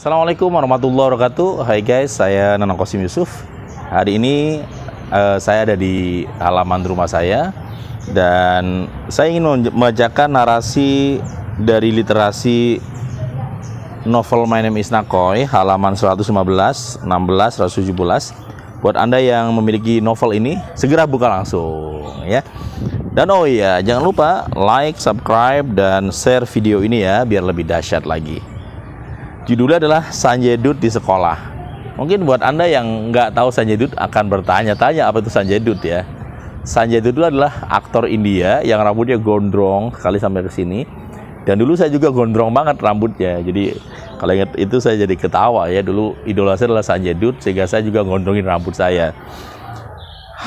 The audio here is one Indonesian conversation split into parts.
Assalamualaikum warahmatullahi wabarakatuh. Hai guys, saya Nanang Kosim Yusuf. Hari ini uh, saya ada di halaman rumah saya dan saya ingin membacakan narasi dari literasi novel My Name Is Nakoi halaman 115, 16, 117. Buat Anda yang memiliki novel ini, segera buka langsung ya. Dan oh iya, jangan lupa like, subscribe dan share video ini ya biar lebih dahsyat lagi. Judulnya adalah Sanjay Dut di sekolah. Mungkin buat Anda yang nggak tahu Sanjay Dut akan bertanya-tanya apa itu Sanjay Dut ya. Sanjay Dut adalah aktor India yang rambutnya gondrong sekali sampai ke sini. Dan dulu saya juga gondrong banget rambutnya. Jadi kalau ingat itu saya jadi ketawa ya. Dulu idola saya adalah Sanjay Dut sehingga saya juga gondrongin rambut saya.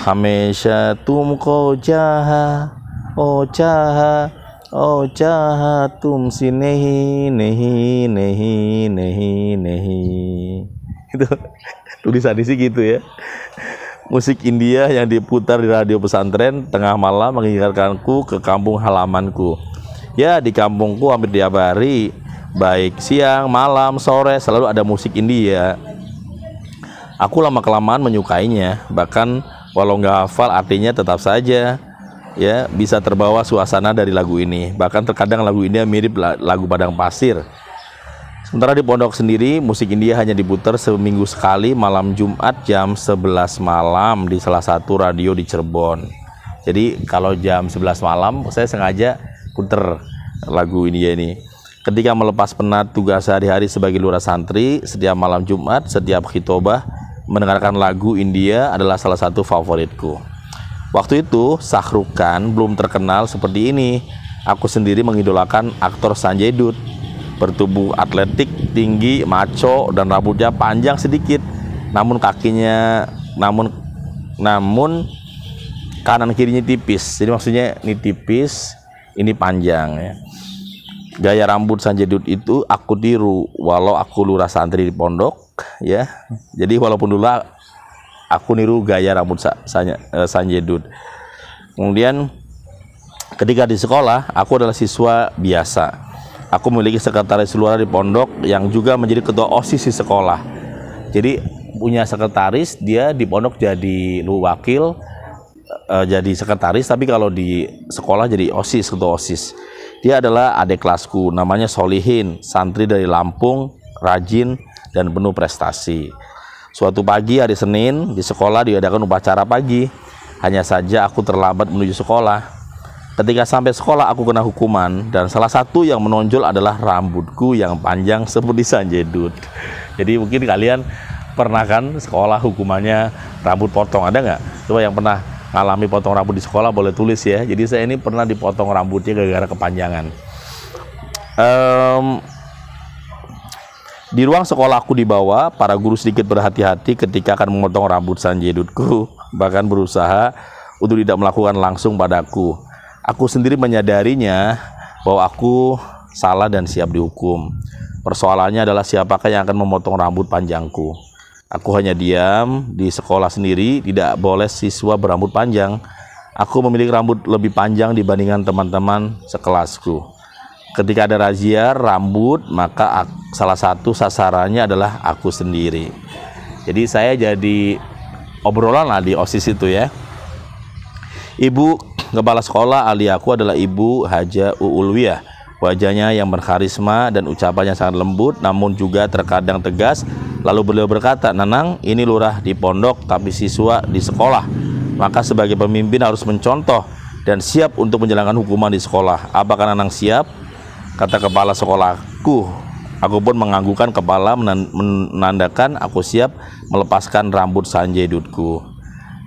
Hamesha tumko jaha, oh jaha, Oh jahatum sinehi nehi nehi nehi nehi itu tulisan di gitu ya musik India yang diputar di radio pesantren tengah malam mengingatkanku ke kampung halamanku ya di kampungku hampir tiap hari baik siang malam sore selalu ada musik India aku lama kelamaan menyukainya bahkan walau nggak hafal artinya tetap saja ya bisa terbawa suasana dari lagu ini. Bahkan terkadang lagu ini mirip lagu Padang Pasir. Sementara di pondok sendiri, musik India hanya diputar seminggu sekali malam Jumat jam 11 malam di salah satu radio di Cirebon. Jadi kalau jam 11 malam saya sengaja puter lagu India ini. Ketika melepas penat tugas sehari-hari sebagai lurah santri, setiap malam Jumat, setiap khitobah, mendengarkan lagu India adalah salah satu favoritku. Waktu itu Sahrukan belum terkenal seperti ini. Aku sendiri mengidolakan aktor Sanjay Dutt. Bertubuh atletik, tinggi, maco dan rambutnya panjang sedikit. Namun kakinya namun namun kanan kirinya tipis. Jadi maksudnya ini tipis, ini panjang ya. Gaya rambut Sanjay Dutt itu aku tiru walau aku lurah santri di pondok ya. Jadi walaupun dulu aku niru gaya rambut sa sanya, uh, Sanjay kemudian ketika di sekolah aku adalah siswa biasa aku memiliki sekretaris luar di pondok yang juga menjadi ketua OSIS di sekolah. Jadi punya sekretaris, dia di pondok jadi lu wakil, uh, jadi sekretaris, tapi kalau di sekolah jadi OSIS, ketua OSIS. Dia adalah adik kelasku, namanya Solihin, santri dari Lampung, rajin, dan penuh prestasi. Suatu pagi hari Senin di sekolah diadakan upacara pagi. Hanya saja aku terlambat menuju sekolah. Ketika sampai sekolah aku kena hukuman dan salah satu yang menonjol adalah rambutku yang panjang seperti sanjedut. Jadi mungkin kalian pernah kan sekolah hukumannya rambut potong ada nggak? Coba yang pernah ngalami potong rambut di sekolah boleh tulis ya. Jadi saya ini pernah dipotong rambutnya gara-gara kepanjangan. Um, di ruang sekolahku di bawah, para guru sedikit berhati-hati ketika akan memotong rambut Dutku, bahkan berusaha untuk tidak melakukan langsung padaku. Aku sendiri menyadarinya bahwa aku salah dan siap dihukum. Persoalannya adalah siapakah yang akan memotong rambut panjangku. Aku hanya diam di sekolah sendiri, tidak boleh siswa berambut panjang. Aku memiliki rambut lebih panjang dibandingkan teman-teman sekelasku ketika ada razia rambut maka salah satu sasarannya adalah aku sendiri jadi saya jadi obrolan lah di osis itu ya ibu kepala sekolah ahli aku adalah ibu Haja Uulwiyah wajahnya yang berkarisma dan ucapannya sangat lembut namun juga terkadang tegas lalu beliau berkata Nanang ini lurah di pondok tapi siswa di sekolah maka sebagai pemimpin harus mencontoh dan siap untuk menjalankan hukuman di sekolah apakah Nanang siap Kata kepala sekolahku, aku pun menganggukkan kepala menandakan aku siap melepaskan rambut Sanjay Dutku.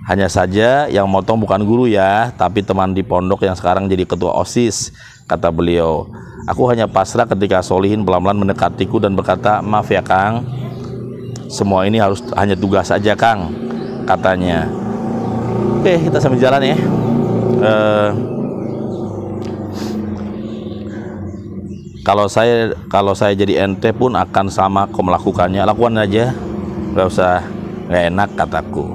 Hanya saja yang motong bukan guru ya, tapi teman di pondok yang sekarang jadi ketua OSIS, kata beliau. Aku hanya pasrah ketika Solihin pelan-pelan mendekatiku dan berkata, maaf ya Kang, semua ini harus hanya tugas saja Kang, katanya. Oke, kita sambil jalan ya. Uh, kalau saya kalau saya jadi NT pun akan sama kau melakukannya lakukan aja nggak usah nggak enak kataku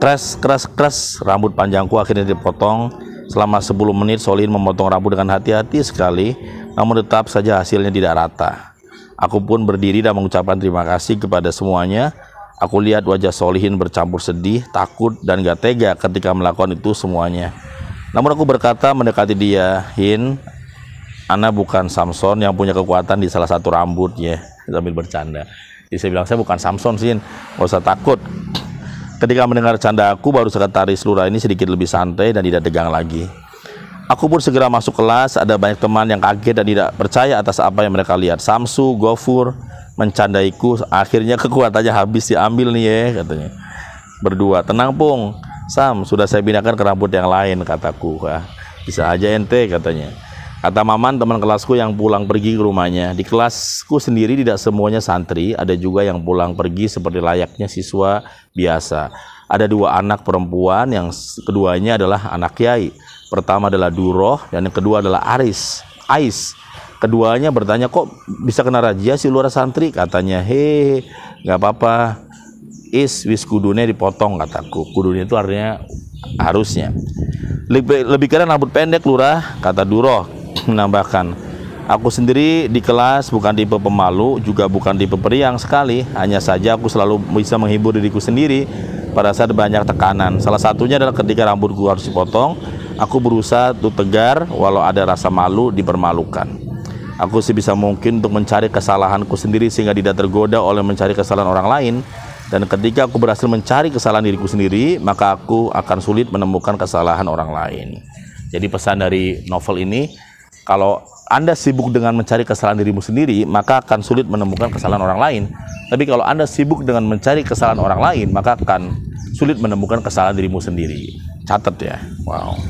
kres kres kres rambut panjangku akhirnya dipotong selama 10 menit Solin memotong rambut dengan hati-hati sekali namun tetap saja hasilnya tidak rata aku pun berdiri dan mengucapkan terima kasih kepada semuanya aku lihat wajah Solihin bercampur sedih takut dan gak tega ketika melakukan itu semuanya namun aku berkata mendekati dia Hin Ana bukan Samson yang punya kekuatan di salah satu rambut ya sambil bercanda. Jadi saya bilang saya bukan Samson sih, nggak usah takut. Ketika mendengar canda aku baru sekretaris lurah ini sedikit lebih santai dan tidak tegang lagi. Aku pun segera masuk kelas, ada banyak teman yang kaget dan tidak percaya atas apa yang mereka lihat. Samsu, Gofur, mencandaiku, akhirnya kekuatannya habis diambil nih ya, katanya. Berdua, tenang Pung, Sam, sudah saya pindahkan ke rambut yang lain, kataku. Bisa aja ente, katanya Kata Maman teman kelasku yang pulang pergi ke rumahnya. Di kelasku sendiri tidak semuanya santri, ada juga yang pulang pergi seperti layaknya siswa biasa. Ada dua anak perempuan yang keduanya adalah anak kiai. Pertama adalah Duroh dan yang kedua adalah Aris. Ais. Keduanya bertanya kok bisa kena rajia si luar santri katanya. Hei, nggak apa-apa. Is wis kudunya dipotong kataku. Kudunya itu artinya harusnya. Lebih, lebih keren rambut pendek lurah kata Duroh menambahkan, Aku sendiri di kelas bukan tipe pemalu, juga bukan tipe periang sekali. Hanya saja aku selalu bisa menghibur diriku sendiri pada saat banyak tekanan. Salah satunya adalah ketika rambutku harus dipotong, aku berusaha untuk tegar walau ada rasa malu dipermalukan. Aku sih bisa mungkin untuk mencari kesalahanku sendiri sehingga tidak tergoda oleh mencari kesalahan orang lain. Dan ketika aku berhasil mencari kesalahan diriku sendiri, maka aku akan sulit menemukan kesalahan orang lain. Jadi pesan dari novel ini, kalau Anda sibuk dengan mencari kesalahan dirimu sendiri, maka akan sulit menemukan kesalahan orang lain. Tapi kalau Anda sibuk dengan mencari kesalahan orang lain, maka akan sulit menemukan kesalahan dirimu sendiri. Catat ya. Wow.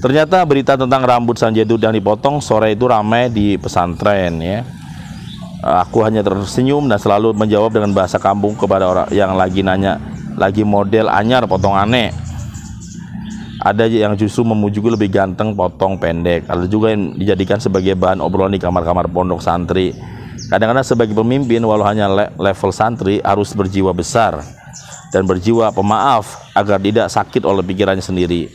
Ternyata berita tentang rambut Sanjay Dutt yang dipotong sore itu ramai di pesantren ya. Aku hanya tersenyum dan selalu menjawab dengan bahasa kampung kepada orang yang lagi nanya, lagi model anyar potong aneh. Ada yang justru memujuku lebih ganteng potong pendek. Ada juga yang dijadikan sebagai bahan obrolan di kamar-kamar pondok santri. Kadang-kadang sebagai pemimpin walau hanya le level santri harus berjiwa besar dan berjiwa pemaaf agar tidak sakit oleh pikirannya sendiri.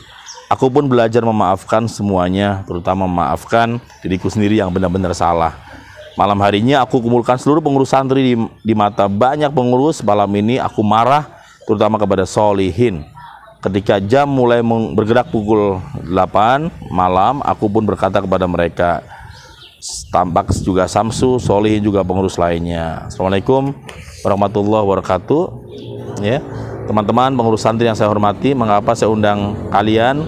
Aku pun belajar memaafkan semuanya, terutama memaafkan diriku sendiri yang benar-benar salah. Malam harinya aku kumpulkan seluruh pengurus santri di, di mata banyak pengurus. Malam ini aku marah terutama kepada solihin Ketika jam mulai bergerak pukul 8 malam, aku pun berkata kepada mereka, tampak juga Samsu, Solihin juga pengurus lainnya. Assalamualaikum warahmatullahi wabarakatuh. Ya, teman-teman pengurus santri yang saya hormati, mengapa saya undang kalian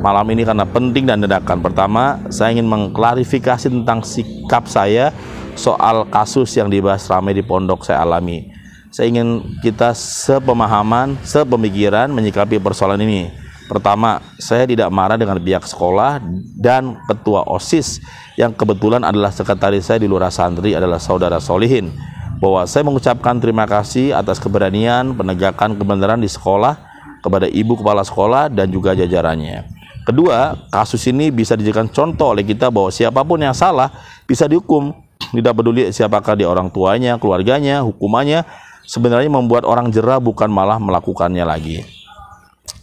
malam ini karena penting dan dedakan. Pertama, saya ingin mengklarifikasi tentang sikap saya soal kasus yang dibahas ramai di pondok saya alami saya ingin kita sepemahaman, sepemikiran menyikapi persoalan ini. Pertama, saya tidak marah dengan pihak sekolah dan ketua OSIS yang kebetulan adalah sekretaris saya di Lurah Santri adalah saudara Solihin. Bahwa saya mengucapkan terima kasih atas keberanian penegakan kebenaran di sekolah kepada ibu kepala sekolah dan juga jajarannya. Kedua, kasus ini bisa dijadikan contoh oleh kita bahwa siapapun yang salah bisa dihukum. Tidak peduli siapakah dia orang tuanya, keluarganya, hukumannya, sebenarnya membuat orang jerah bukan malah melakukannya lagi.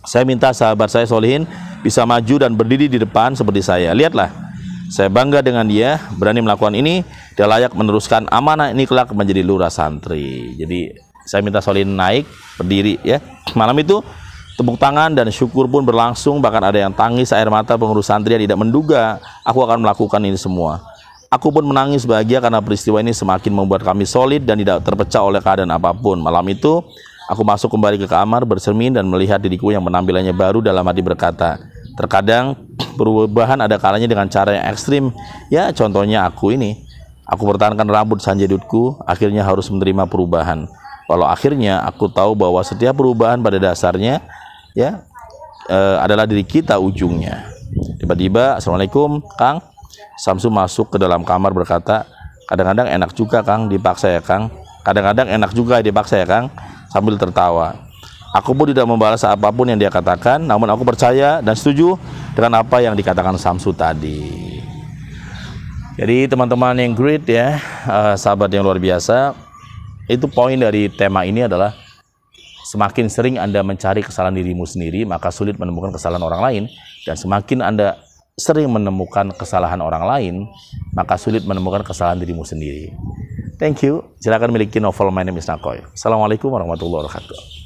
Saya minta sahabat saya Solihin bisa maju dan berdiri di depan seperti saya. Lihatlah, saya bangga dengan dia, berani melakukan ini, dia layak meneruskan amanah ini kelak menjadi lurah santri. Jadi saya minta Solihin naik, berdiri ya. Malam itu tepuk tangan dan syukur pun berlangsung, bahkan ada yang tangis air mata pengurus santri yang tidak menduga aku akan melakukan ini semua. Aku pun menangis bahagia karena peristiwa ini semakin membuat kami solid dan tidak terpecah oleh keadaan apapun. Malam itu, aku masuk kembali ke kamar, bersermin dan melihat diriku yang penampilannya baru dalam hati berkata, terkadang perubahan ada kalanya dengan cara yang ekstrim. Ya, contohnya aku ini. Aku pertahankan rambut sanjadutku, akhirnya harus menerima perubahan. Walau akhirnya aku tahu bahwa setiap perubahan pada dasarnya ya e, adalah diri kita ujungnya. Tiba-tiba, assalamualaikum, Kang. Samsu masuk ke dalam kamar berkata, kadang-kadang enak juga Kang, dipaksa ya Kang. Kadang-kadang enak juga dipaksa ya Kang, sambil tertawa. Aku pun tidak membalas apapun yang dia katakan, namun aku percaya dan setuju dengan apa yang dikatakan Samsu tadi. Jadi teman-teman yang great ya, eh, sahabat yang luar biasa, itu poin dari tema ini adalah semakin sering Anda mencari kesalahan dirimu sendiri, maka sulit menemukan kesalahan orang lain dan semakin Anda sering menemukan kesalahan orang lain, maka sulit menemukan kesalahan dirimu sendiri. Thank you. Silakan miliki novel My Name is Nakoy. Assalamualaikum warahmatullahi wabarakatuh.